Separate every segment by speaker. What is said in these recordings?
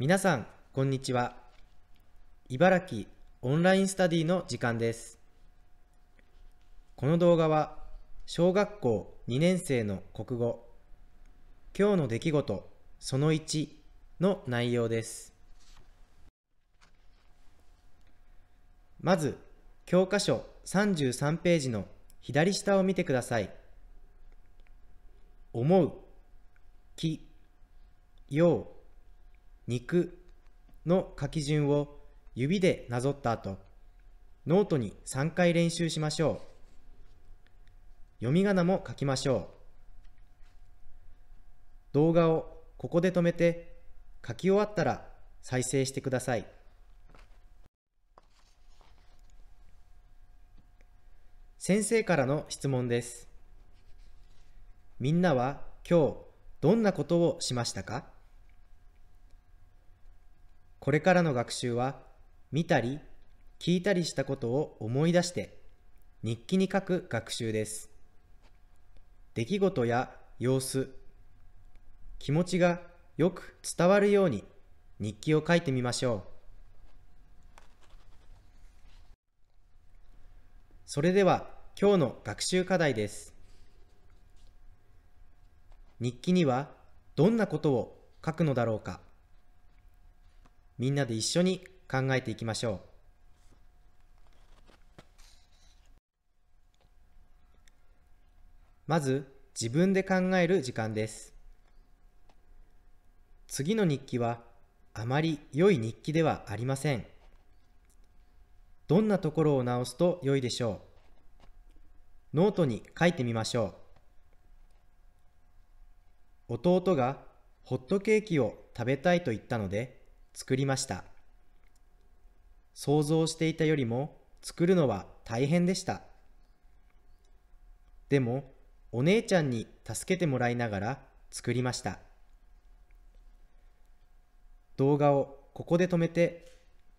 Speaker 1: 皆さん、こんにちは。茨城オンラインスタディの時間です。この動画は、小学校2年生の国語、今日の出来事、その1の内容です。まず、教科書33ページの左下を見てください。思う、き、よう、肉の書き順を指でなぞった後、ノートに3回練習しましょう。読み仮名も書きましょう。動画をここで止めて、書き終わったら再生してください。先生からの質問です。みんなは今日どんなことをしましたかこれからの学習は見たり聞いたりしたことを思い出して日記に書く学習です出来事や様子気持ちがよく伝わるように日記を書いてみましょうそれでは今日の学習課題です日記にはどんなことを書くのだろうかみんなで一緒に考えていきましょう。まず、自分で考える時間です。次の日記は、あまり良い日記ではありません。どんなところを直すと良いでしょう。ノートに書いてみましょう。弟がホットケーキを食べたいと言ったので、作りました。想像していたよりも作るのは大変でした。でも、お姉ちゃんに助けてもらいながら作りました。動画をここで止めて、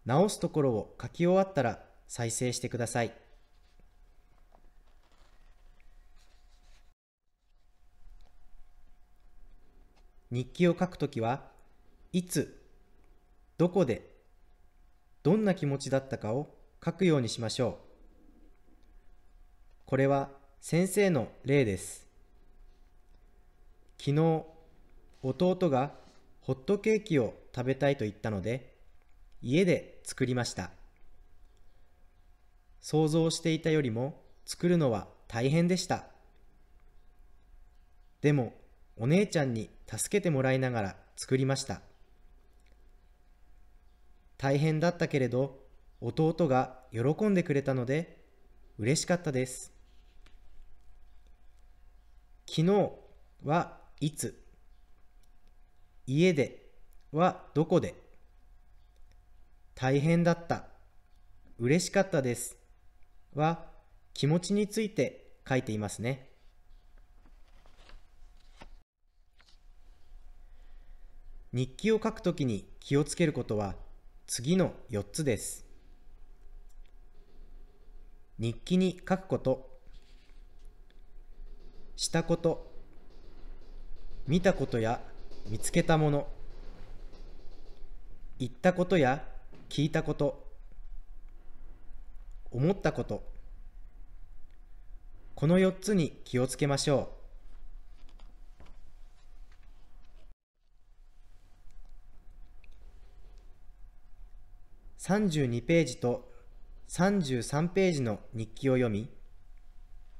Speaker 1: 直すところを書き終わったら再生してください。日記を書くときは、いつどこで、どんな気持ちだったかを書くようにしましょう。これは先生の例です。昨日、弟がホットケーキを食べたいと言ったので、家で作りました。想像していたよりも作るのは大変でした。でも、お姉ちゃんに助けてもらいながら作りました。大変だったけれど、弟が喜んでくれたので、嬉しかったです。昨日はいつ家ではどこで大変だった。嬉しかったです。は気持ちについて書いていますね。日記を書くときに気をつけることは次の4つです。日記に書くこと、したこと、見たことや見つけたもの、言ったことや聞いたこと、思ったこと、この4つに気をつけましょう。32ページと33ページの日記を読み、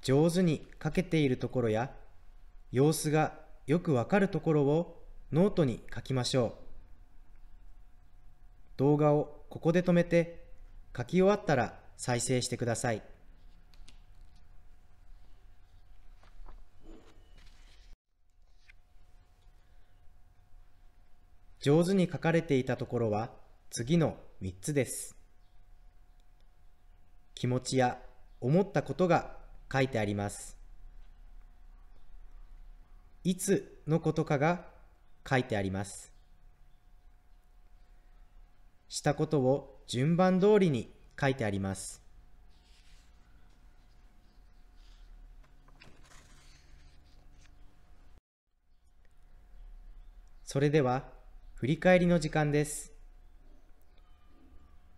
Speaker 1: 上手に書けているところや、様子がよくわかるところをノートに書きましょう。動画をここで止めて、書き終わったら再生してください。上手に書かれていたところは次の3つです。気持ちや思ったことが書いてあります。いつのことかが書いてあります。したことを順番通りに書いてあります。それでは振り返りの時間です。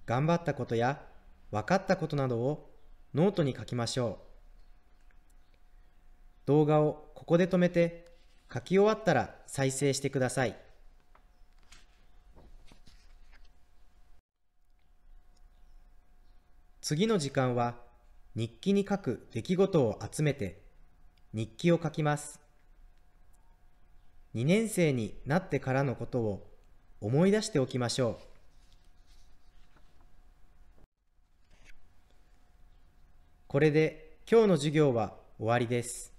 Speaker 1: 頑張ったことや分かったことなどをノートに書きましょう。動画をここで止めて書き終わったら再生してください。次の時間は日記に書く出来事を集めて日記を書きます。2年生になってからのことを思い出しておきましょう。これで今日の授業は終わりです。